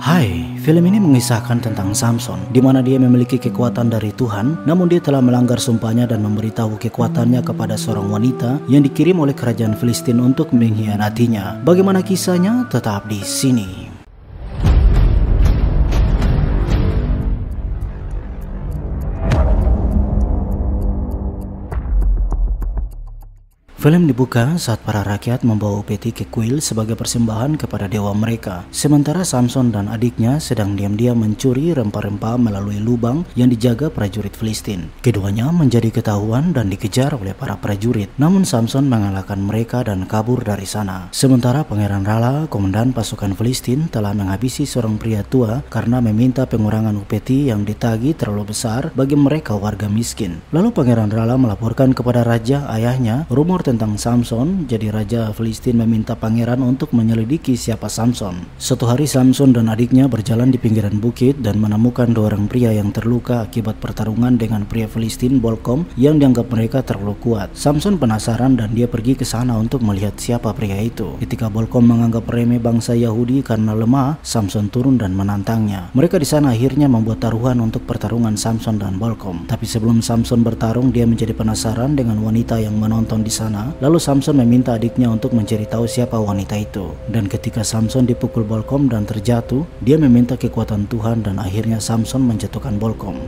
Hai, film ini mengisahkan tentang Samson, di mana dia memiliki kekuatan dari Tuhan, namun dia telah melanggar sumpahnya dan memberitahu kekuatannya kepada seorang wanita yang dikirim oleh kerajaan Filistin untuk mengkhianatinya. Bagaimana kisahnya? Tetap di sini. Film dibuka saat para rakyat membawa peti ke kuil sebagai persembahan kepada dewa mereka. Sementara Samson dan adiknya sedang diam-diam mencuri rempah-rempah melalui lubang yang dijaga prajurit Filistin. Keduanya menjadi ketahuan dan dikejar oleh para prajurit. Namun Samson mengalahkan mereka dan kabur dari sana. Sementara Pangeran Rala, komandan pasukan Filistin telah menghabisi seorang pria tua karena meminta pengurangan upeti yang ditagi terlalu besar bagi mereka warga miskin. Lalu Pangeran Rala melaporkan kepada raja ayahnya rumor tentang Samson, jadi Raja Filistin meminta pangeran untuk menyelidiki siapa Samson. Suatu hari Samson dan adiknya berjalan di pinggiran bukit dan menemukan dua orang pria yang terluka akibat pertarungan dengan pria Filistin Bolkom yang dianggap mereka terlalu kuat. Samson penasaran dan dia pergi ke sana untuk melihat siapa pria itu. Ketika Bolkom menganggap remeh bangsa Yahudi karena lemah, Samson turun dan menantangnya. Mereka di sana akhirnya membuat taruhan untuk pertarungan Samson dan Bolkom. Tapi sebelum Samson bertarung, dia menjadi penasaran dengan wanita yang menonton di sana sana, lalu Samson meminta adiknya untuk mencari tahu siapa wanita itu. Dan ketika Samson dipukul Bolkom dan terjatuh, dia meminta kekuatan Tuhan dan akhirnya Samson menjatuhkan Bolkom.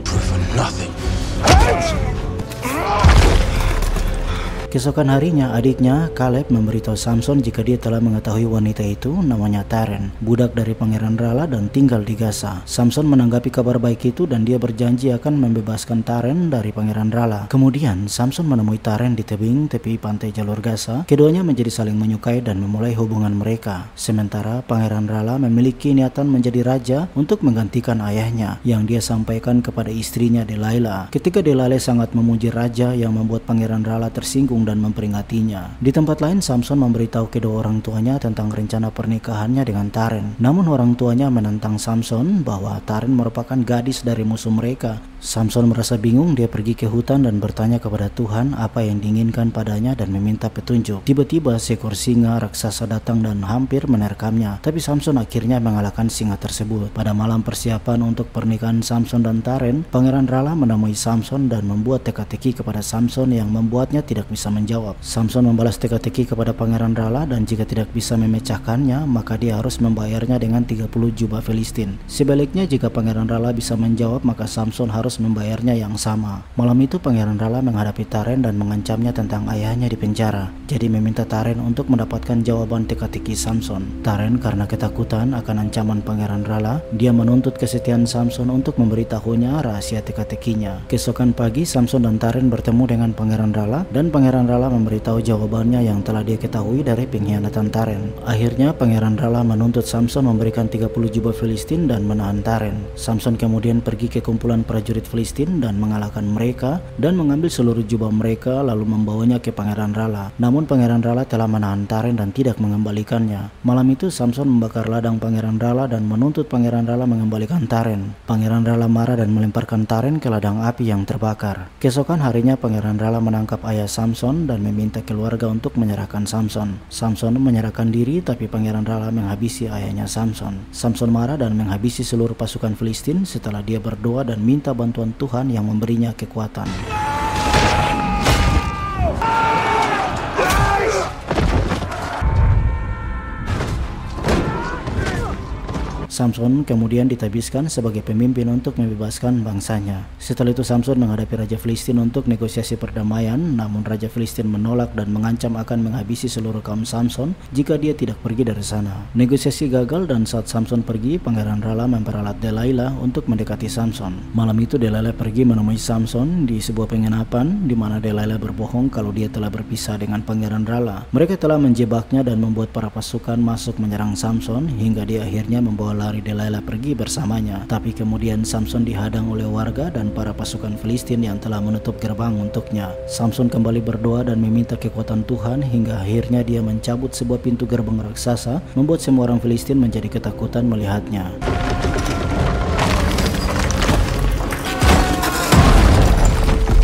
Keesokan harinya, adiknya Caleb memberitahu Samson jika dia telah mengetahui wanita itu, namanya Taren, budak dari Pangeran Rala dan tinggal di Gaza. Samson menanggapi kabar baik itu dan dia berjanji akan membebaskan Taren dari Pangeran Rala. Kemudian, Samson menemui Taren di tebing tepi pantai jalur Gaza. Keduanya menjadi saling menyukai dan memulai hubungan mereka. Sementara Pangeran Rala memiliki niatan menjadi raja untuk menggantikan ayahnya yang dia sampaikan kepada istrinya Delilah. Ketika Delilah sangat memuji raja yang membuat Pangeran Rala tersinggung dan memperingatinya. Di tempat lain, Samson memberitahu kedua orang tuanya tentang rencana pernikahannya dengan Taren. Namun orang tuanya menentang Samson bahwa Taren merupakan gadis dari musuh mereka Samson merasa bingung, dia pergi ke hutan dan bertanya kepada Tuhan apa yang diinginkan padanya dan meminta petunjuk. Tiba-tiba seekor singa raksasa datang dan hampir menerkamnya, tapi Samson akhirnya mengalahkan singa tersebut. Pada malam persiapan untuk pernikahan Samson dan Taren, Pangeran Rala menemui Samson dan membuat teka-teki kepada Samson yang membuatnya tidak bisa menjawab. Samson membalas teka-teki kepada Pangeran Rala dan jika tidak bisa memecahkannya, maka dia harus membayarnya dengan 30 jubah Filistin. Sebaliknya jika Pangeran Rala bisa menjawab, maka Samson harus harus membayarnya yang sama. Malam itu Pangeran Rala menghadapi Taren dan mengancamnya tentang ayahnya di penjara. Jadi meminta Taren untuk mendapatkan jawaban teka-teki Samson. Taren karena ketakutan akan ancaman Pangeran Rala, dia menuntut kesetiaan Samson untuk memberitahunya rahasia teka-tekinya. Kesokan pagi Samson dan Taren bertemu dengan Pangeran Rala dan Pangeran Rala memberitahu jawabannya yang telah dia ketahui dari pengkhianatan Taren. Akhirnya Pangeran Rala menuntut Samson memberikan 30 jubah Filistin dan menahan Taren. Samson kemudian pergi ke kumpulan prajurit prajurit Filistin dan mengalahkan mereka dan mengambil seluruh jubah mereka lalu membawanya ke Pangeran Rala. Namun Pangeran Rala telah menahan Taren dan tidak mengembalikannya. Malam itu Samson membakar ladang Pangeran Rala dan menuntut Pangeran Rala mengembalikan Taren. Pangeran Rala marah dan melemparkan Taren ke ladang api yang terbakar. Kesokan harinya Pangeran Rala menangkap ayah Samson dan meminta keluarga untuk menyerahkan Samson. Samson menyerahkan diri tapi Pangeran Rala menghabisi ayahnya Samson. Samson marah dan menghabisi seluruh pasukan Filistin setelah dia berdoa dan minta bantuan bantuan Tuhan yang memberinya kekuatan. Samson kemudian ditabiskan sebagai pemimpin untuk membebaskan bangsanya. Setelah itu Samson menghadapi Raja Filistin untuk negosiasi perdamaian, namun Raja Filistin menolak dan mengancam akan menghabisi seluruh kaum Samson jika dia tidak pergi dari sana. Negosiasi gagal dan saat Samson pergi, Pangeran Rala memperalat Delilah untuk mendekati Samson. Malam itu Delilah pergi menemui Samson di sebuah penginapan di mana Delilah berbohong kalau dia telah berpisah dengan Pangeran Rala. Mereka telah menjebaknya dan membuat para pasukan masuk menyerang Samson hingga dia akhirnya membawa berlari Delilah pergi bersamanya. Tapi kemudian Samson dihadang oleh warga dan para pasukan Filistin yang telah menutup gerbang untuknya. Samson kembali berdoa dan meminta kekuatan Tuhan hingga akhirnya dia mencabut sebuah pintu gerbang raksasa membuat semua orang Filistin menjadi ketakutan melihatnya.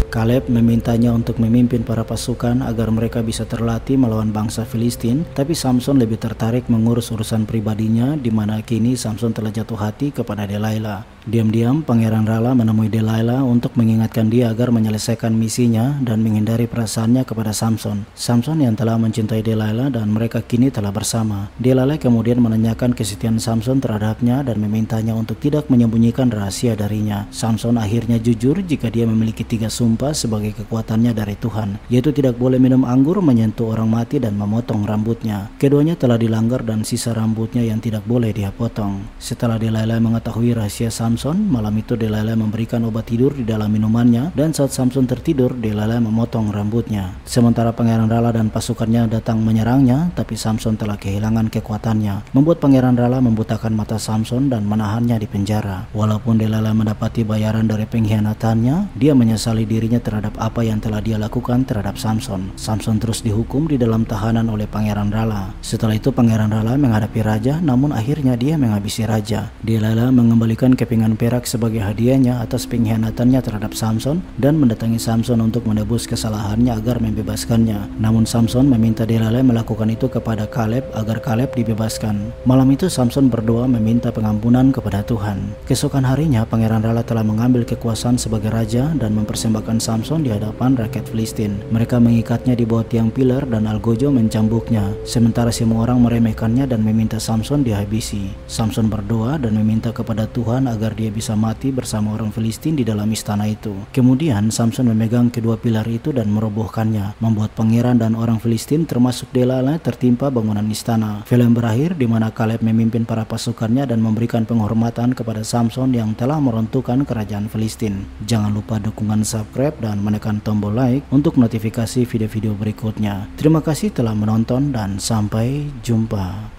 Kaleb memintanya untuk memimpin para pasukan agar mereka bisa terlatih melawan bangsa Filistin, tapi Samson lebih tertarik mengurus urusan pribadinya di mana kini Samson telah jatuh hati kepada Delilah. Diam-diam Pangeran Rala menemui Delilah untuk mengingatkan dia agar menyelesaikan misinya dan menghindari perasaannya kepada Samson. Samson yang telah mencintai Delilah dan mereka kini telah bersama. Delilah kemudian menanyakan kesetiaan Samson terhadapnya dan memintanya untuk tidak menyembunyikan rahasia darinya. Samson akhirnya jujur jika dia memiliki tiga sumpah sebagai kekuatannya dari Tuhan, yaitu tidak boleh minum anggur, menyentuh orang mati, dan memotong rambutnya. Keduanya telah dilanggar dan sisa rambutnya yang tidak boleh dia potong. Setelah Delilah mengetahui rahasia Samson, malam itu Delilah memberikan obat tidur di dalam minumannya, dan saat Samson tertidur, Delilah memotong rambutnya. Sementara Pangeran Rala dan pasukannya datang menyerangnya, tapi Samson telah kehilangan kekuatannya, membuat Pangeran Rala membutakan mata Samson dan menahannya di penjara. Walaupun Delilah mendapati bayaran dari pengkhianatannya, dia menyesali diri dirinya terhadap apa yang telah dia lakukan terhadap Samson. Samson terus dihukum di dalam tahanan oleh Pangeran Rala. Setelah itu Pangeran Rala menghadapi raja namun akhirnya dia menghabisi raja. Delala mengembalikan kepingan perak sebagai hadiahnya atas pengkhianatannya terhadap Samson dan mendatangi Samson untuk menebus kesalahannya agar membebaskannya. Namun Samson meminta Delala melakukan itu kepada Caleb agar Caleb dibebaskan. Malam itu Samson berdoa meminta pengampunan kepada Tuhan. Kesokan harinya Pangeran Rala telah mengambil kekuasaan sebagai raja dan mempersembahkan dan Samson di hadapan rakyat Filistin. Mereka mengikatnya di bawah tiang pilar dan Algojo mencambuknya, sementara semua orang meremehkannya dan meminta Samson dihabisi. Samson berdoa dan meminta kepada Tuhan agar dia bisa mati bersama orang Filistin di dalam istana itu. Kemudian Samson memegang kedua pilar itu dan merobohkannya, membuat pangeran dan orang Filistin termasuk Delala tertimpa bangunan istana. Film berakhir di mana Kaleb memimpin para pasukannya dan memberikan penghormatan kepada Samson yang telah meruntuhkan kerajaan Filistin. Jangan lupa dukungan subscribe subscribe dan menekan tombol like untuk notifikasi video-video berikutnya. Terima kasih telah menonton dan sampai jumpa.